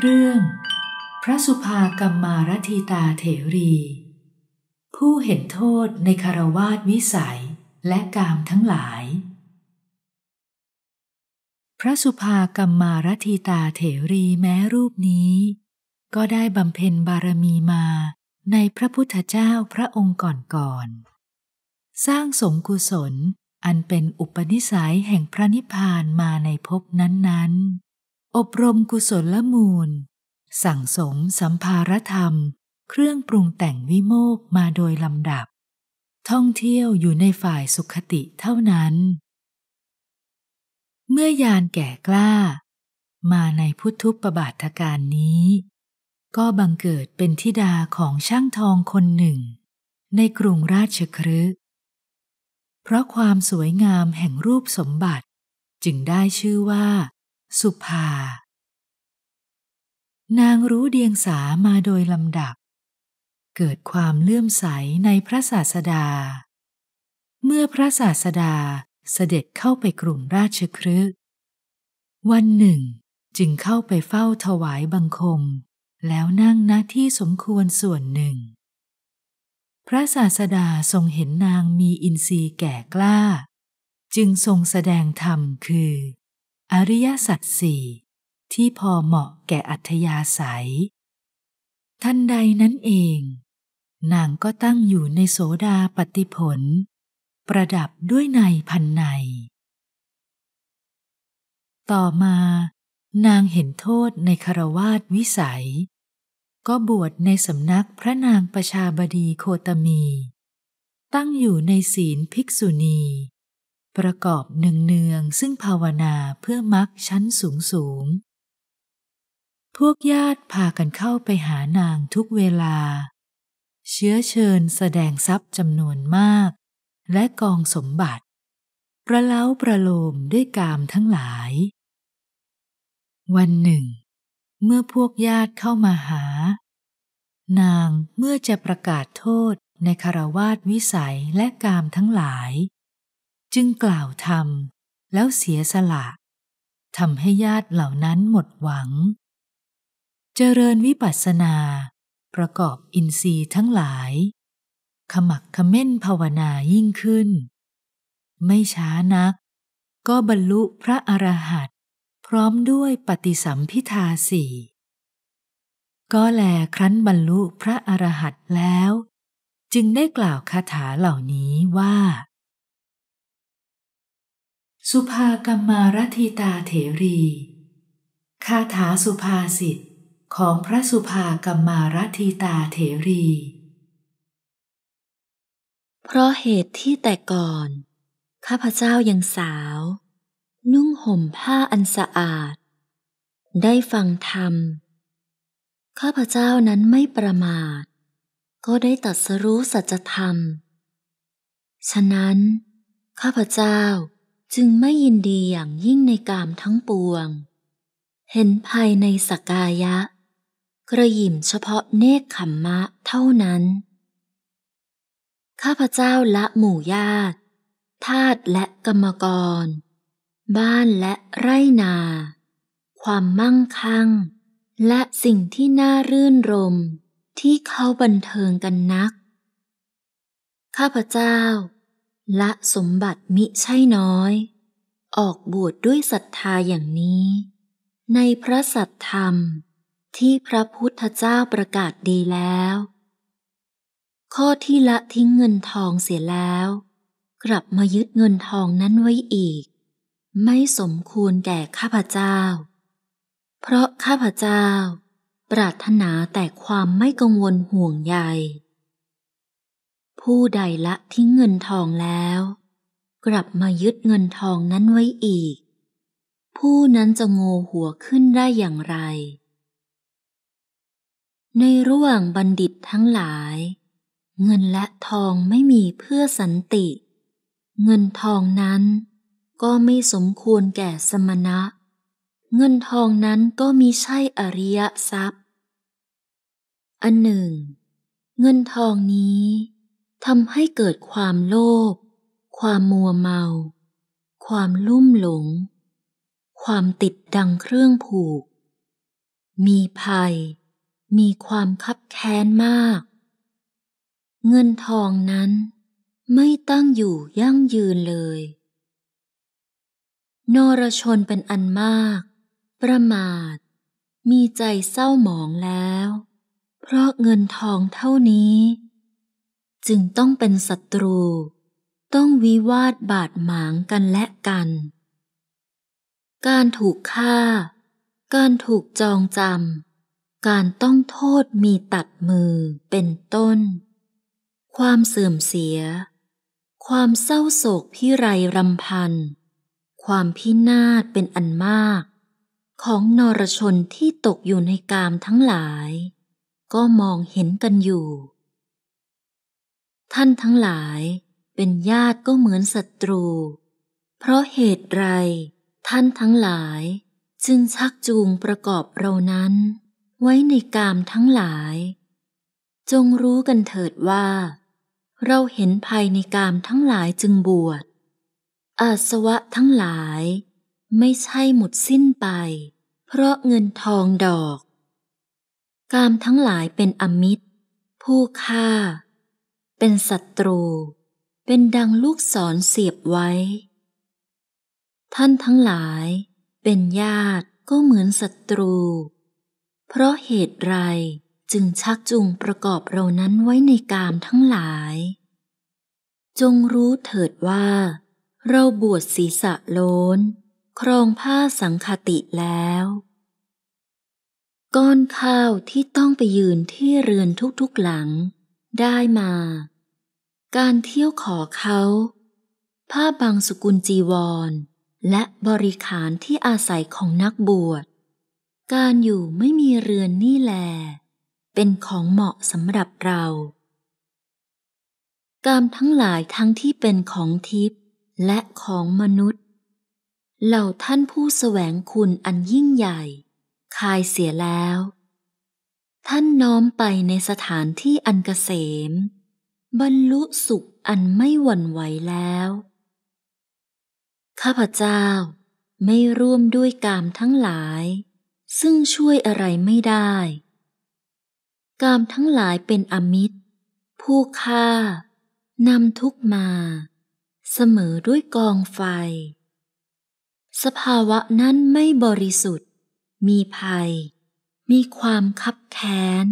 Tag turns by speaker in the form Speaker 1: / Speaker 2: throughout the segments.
Speaker 1: เรื่อง พระสุภากรมมารธีตาเถรี ผู้เห็นโทษในคารวาสวิสัยและกามทั้งหลาย พระสุภากรมมารธีตาเถรีแม้รูปนี้ ก็ได้บำเพ็ญบารมีมาในพระพุทธเจ้าพระองค์ก่อนๆสร้างสมกุศลอันเป็นอุปนิสัยแห่งพระนิพพานมาในภพนั้นๆอบรมกุศลละมูล สั่งสมสัมภารธรรม เครื่องปรุงแต่งวิโมกมาโดยลำดับ ท่องเที่ยวอยู่ในฝ่ายสุขติเท่านั้น เมื่อยานแก่กล้า มาในพุทธุปบาทการนี้ ก็บังเกิดเป็นทิดาของช่างทองคนหนึ่ง ในกรุงราชครืเพราะความสวยงามแห่งรูปสมบัติ จึงได้ชื่อว่าสุภา นางรู้เดียงสามาโดยลำดับ เกิดความเลื่อมใสในพระศาสดา เมื่อพระศาสดาเสด็จเข้าไปกรุงราชครึวันหนึ่งจึงเข้าไปเฝ้าถวายบังคม แล้วนั่งณที่สมควรส่วนหนึ่ง พระศาสดาทรงเห็นนางมีอินทรีย์แก่กล้า จึงทรงแสดงธรรมคืออริยสัจสี่ ที่พอเหมาะแก่อัธยาศัย ท่านใดนั้นเอง นางก็ตั้งอยู่ในโสดาปฏิผล ประดับด้วยในพันในต่อมา นางเห็นโทษในคารวาสวิสัย ก็บวชในสำนักพระนางประชาบดีโคตมี ตั้งอยู่ในศีลภิกษุณีประกอบหนึ่งเนืองซึ่งภาวนาเพื่อมักชั้นสูงสูง พวกญาติพากันเข้าไปหานางทุกเวลา เชื้อเชิญแสดงทรัพย์จำนวนมาก และกองสมบัติ ประเล้าประโลมด้วยกามทั้งหลาย วันหนึ่ง เมื่อพวกญาติเข้ามาหา นางเมื่อจะประกาศโทษในคารวาสวิสัยและกามทั้งหลายจึงกล่าวธรรมแล้วเสียสละทำให้ญาติเหล่านั้นหมดหวัง เจริญวิปัสสนา ประกอบอินทรีย์ทั้งหลาย ขมักขม้นภาวนายิ่งขึ้น ไม่ช้านัก ก็บรรลุพระอรหันต์พร้อมด้วยปฏิสัมพิทาสี่ ก็แลครั้นบรรลุพระอรหันต์แล้ว จึงได้กล่าวคาถาเหล่านี้ว่าสุภากรรมารธีตาเถรี คาถาสุภาษิตของพระสุภากรรมารธีตาเถรี
Speaker 2: เพราะเหตุที่แต่ก่อน ข้าพเจ้ายังสาว นุ่งห่มผ้าอันสะอาด ได้ฟังธรรม ข้าพเจ้านั้นไม่ประมาทก็ได้ตัดสรู้สัจธรรม ฉะนั้น ข้าพเจ้าจึงไม่ยินดีอย่างยิ่งในกามทั้งปวง เห็นภายในสกายะ กระยิมเฉพาะเนคขมมะเท่านั้น ข้าพเจ้าละหมู่ญาติทาตและกรรมกร บ้านและไรนา ความมั่งคั่ง และสิ่งที่น่ารื่นรมที่เขาบันเทิงกันนัก ข้าพเจ้าละสมบัติมิใช่น้อย ออกบวชดด้วยศรัทธาอย่างนี้ ในพระสัตธรรมที่พระพุทธเจ้าประกาศดีแล้ว ข้อที่ละทิ้งเงินทองเสียแล้ว กลับมายึดเงินทองนั้นไว้อีก ไม่สมควรแก่ข้าพเจ้า เพราะข้าพเจ้าปรารถนาแต่ความไม่กังวลห่วงใยผู้ใดละทิ้งเงินทองแล้ว กลับมายึดเงินทองนั้นไว้อีก ผู้นั้นจะโง่หัวขึ้นได้อย่างไร ในร่วงบัณฑิตทั้งหลาย เงินและทองไม่มีเพื่อสันติ เงินทองนั้นก็ไม่สมควรแก่สมณะ เงินทองนั้นก็มีใช่อริยทรัพย์อันหนึ่ง เงินทองนี้ทำให้เกิดความโลภ ความมัวเมา ความลุ่มหลง ความติดดังเครื่องผูก มีภัย มีความคับแค้นมาก เงินทองนั้นไม่ตั้งอยู่ยั่งยืนเลยนรชนเป็นอันมาก ประมาท มีใจเศร้าหมองแล้ว เพราะเงินทองเท่านี้จึงต้องเป็นศัตรู ต้องวิวาทบาดหมางกันและกัน การถูกฆ่า การถูกจองจำการต้องโทษมีตัดมือเป็นต้น ความเสื่อมเสีย ความเศร้าโศกพิไรรำพัน ความพินาศเป็นอันมาก ของนรชนที่ตกอยู่ในกามทั้งหลาย ก็มองเห็นกันอยู่ท่านทั้งหลายเป็นญาติก็เหมือนศัตรู เพราะเหตุไร ท่านทั้งหลาย จึงชักจูงประกอบเรานั้น ไว้ในกามทั้งหลาย จงรู้กันเถิดว่า เราเห็นภัยในกามทั้งหลายจึงบวชอาสวะทั้งหลายไม่ใช่หมดสิ้นไป เพราะเงินทองดอก กามทั้งหลายเป็นอมิตร ผู้ฆ่าเป็นศัตรู เป็นดังลูกศรเสียบไว้ ท่านทั้งหลายเป็นญาติก็เหมือนศัตรู เพราะเหตุไร จึงชักจูงประกอบเรานั้นไว้ในกามทั้งหลาย จงรู้เถิดว่า เราบวชศีรษะโลนครองผ้าสังคติแล้วก้อนข้าวที่ต้องไปยืนที่เรือนทุกๆหลังได้มาการเที่ยวขอเขา ผ้าบางสกุลจีวร และบริขารที่อาศัยของนักบวช การอยู่ไม่มีเรือนนี่แล เป็นของเหมาะสำหรับเรา กามทั้งหลายทั้งที่เป็นของทิพย์และของมนุษย์ เหล่าท่านผู้แสวงคุณอันยิ่งใหญ่คายเสียแล้ว ท่านน้อมไปในสถานที่อันกเกษมบรรลุสุขอันไม่หวั่นไหวแล้ว ข้าพเจ้าไม่ร่วมด้วยกามทั้งหลาย ซึ่งช่วยอะไรไม่ได้ กามทั้งหลายเป็นอมิตร ผู้ฆ่า นำทุกมา เสมอด้วยกองไฟ สภาวะนั้นไม่บริสุทธิ์ มีภัย มีความคับแค้น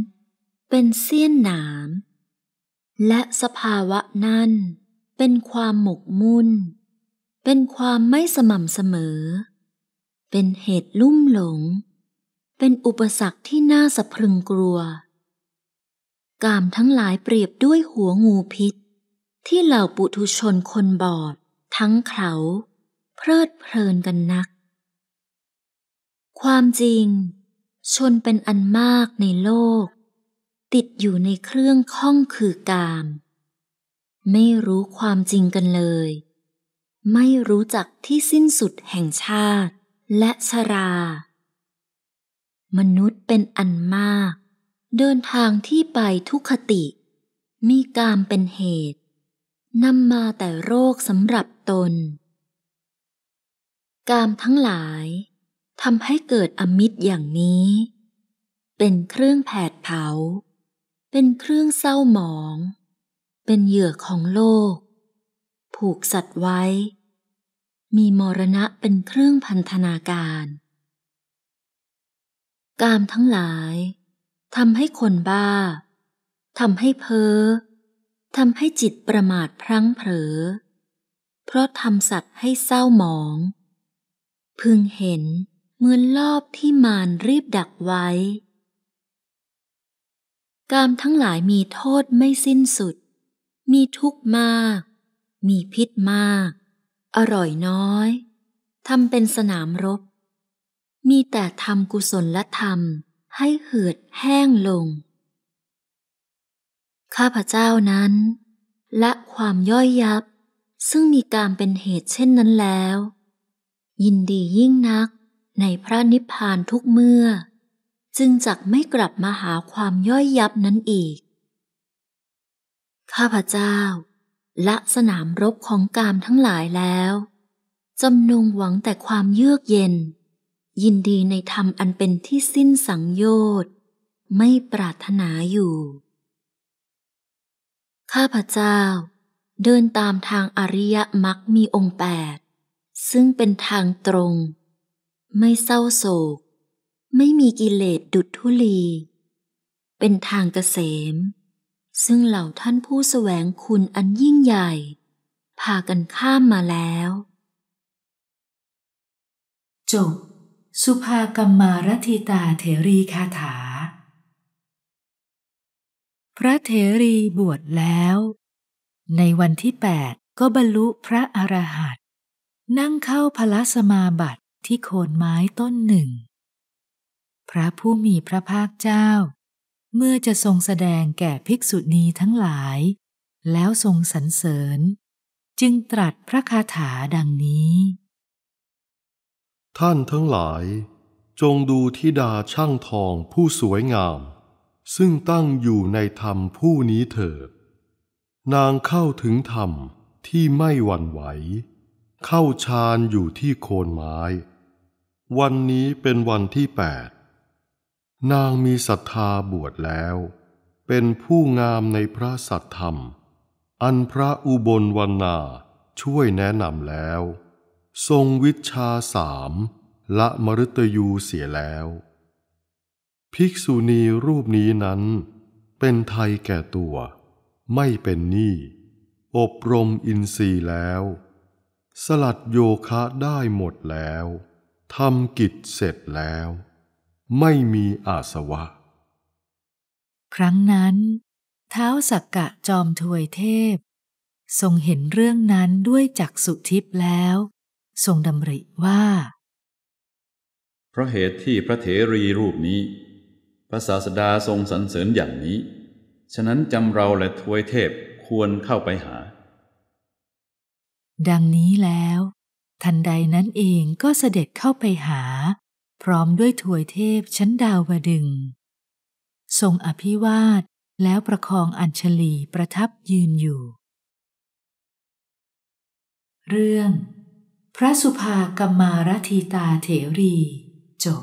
Speaker 2: เป็นเสี้ยนหนามและสภาวะนั้น เป็นความหมกมุ่น เป็นความไม่สม่ำเสมอ เป็นเหตุลุ่มหลง เป็นอุปสรรคที่น่าสะพรึงกลัว กามทั้งหลายเปรียบด้วยหัวงูพิษ ที่เหล่าปุถุชนคนบอดทั้งเขา เพลิดเพลินกันนัก ความจริงชนเป็นอันมากในโลกติดอยู่ในเครื่องข้องคือกาม ไม่รู้ความจริงกันเลย ไม่รู้จักที่สิ้นสุดแห่งชาติและชรา มนุษย์เป็นอันมาก เดินทางที่ไปทุคติ มีกามเป็นเหตุ นำมาแต่โรคสำหรับตน กามทั้งหลายทำให้เกิดอมิตรอย่างนี้ เป็นเครื่องแผดเผาเป็นเครื่องเศร้าหมอง เป็นเหยื่อของโลก ผูกสัตว์ไว้ มีมรณะเป็นเครื่องพันธนาการ กามทั้งหลายทำให้คนบ้า ทำให้เพ้อ ทำให้จิตประมาทพรั้งเผลอเพราะทำสัตว์ให้เศร้าหมอง พึงเห็นเหมือนรอบที่มารรีบดักไว้กามทั้งหลายมีโทษไม่สิ้นสุด มีทุกมาก มีพิษมาก อร่อยน้อย ทำเป็นสนามรบ มีแต่ทำกุศลและธรรม ให้เหือดแห้งลง ข้าพเจ้านั้นละความย่อยยับ ซึ่งมีการเป็นเหตุเช่นนั้นแล้ว ยินดียิ่งนักในพระนิพพานทุกเมื่อจึงจักไม่กลับมาหาความย่อยยับนั้นอีก ข้าพเจ้าละสนามรบของกามทั้งหลายแล้วจำนงหวังแต่ความเยือกเย็น ยินดีในธรรมอันเป็นที่สิ้นสังโยชน์ ไม่ปรารถนาอยู่ ข้าพเจ้าเดินตามทางอริยมรรคมีองค์แปด ซึ่งเป็นทางตรง ไม่เศร้าโศกไม่มีกิเลสดุดทุลี เป็นทางเกษม ซึ่งเหล่าท่านผู้สแสวงคุณอันยิ่งใหญ่ พากันข้ามมาแล้วจบสุภากรรมารธิตาเถรีคา
Speaker 1: ถา พระเถรีบวชแล้ว ในวันที่แปดก็บรรลุพระอรหันต์นั่งเข้าพละสมาบัติที่โคนไม้ต้นหนึ่งพระผู้มีพระภาคเจ้า เมื่อจะทรงแสดงแก่ภิกษุณีทั้งหลาย แล้วทรงสรรเสริญ จึงตรัสพระคาถาดังนี้ ท่านทั้งหลาย จงดูทิดาช่างทองผู้สวยงาม ซึ่งตั้งอยู่ในธรรมผู้นี้เถิดนางเข้าถึงธรรมที่ไม่หวั่นไหว เข้าฌานอยู่ที่โคนไม้ วันนี้เป็นวันที่แปดนางมีศรัทธาบวชแล้ว เป็นผู้งามในพระสัทธรรม อันพระอุบลวันนาช่วยแนะนำแล้ว ทรงวิชาสามละมรตยูเสียแล้ว ภิกษุณีรูปนี้นั้น เป็นไทยแก่ตัว ไม่เป็นหนี้อบรมอินทรีย์แล้ว สลัดโยคะได้หมดแล้วทำกิจเสร็จแล้วไม่มีอาสวะ ครั้งนั้นเท้าสักกะจอมถวยเทพ ทรงเห็นเรื่องนั้นด้วยจักสุทิพแล้ว ทรงดำริว่า
Speaker 2: เพราะเหตุที่พระเถรีรูปนี้
Speaker 1: พระศาสดาทรงสรรเสริญอย่างนี้ ฉะนั้นจำเราและทวยเทพควรเข้าไปหา ดังนี้แล้ว ทันใดนั้นเองก็เสด็จเข้าไปหาพร้อมด้วยถวยเทพชั้นดาวดึง ทรงอภิวาทแล้วประคองอัญชลีประทับยืนอยู่ เรื่อง พระสุภากรรมาราธีตาเถรี จบ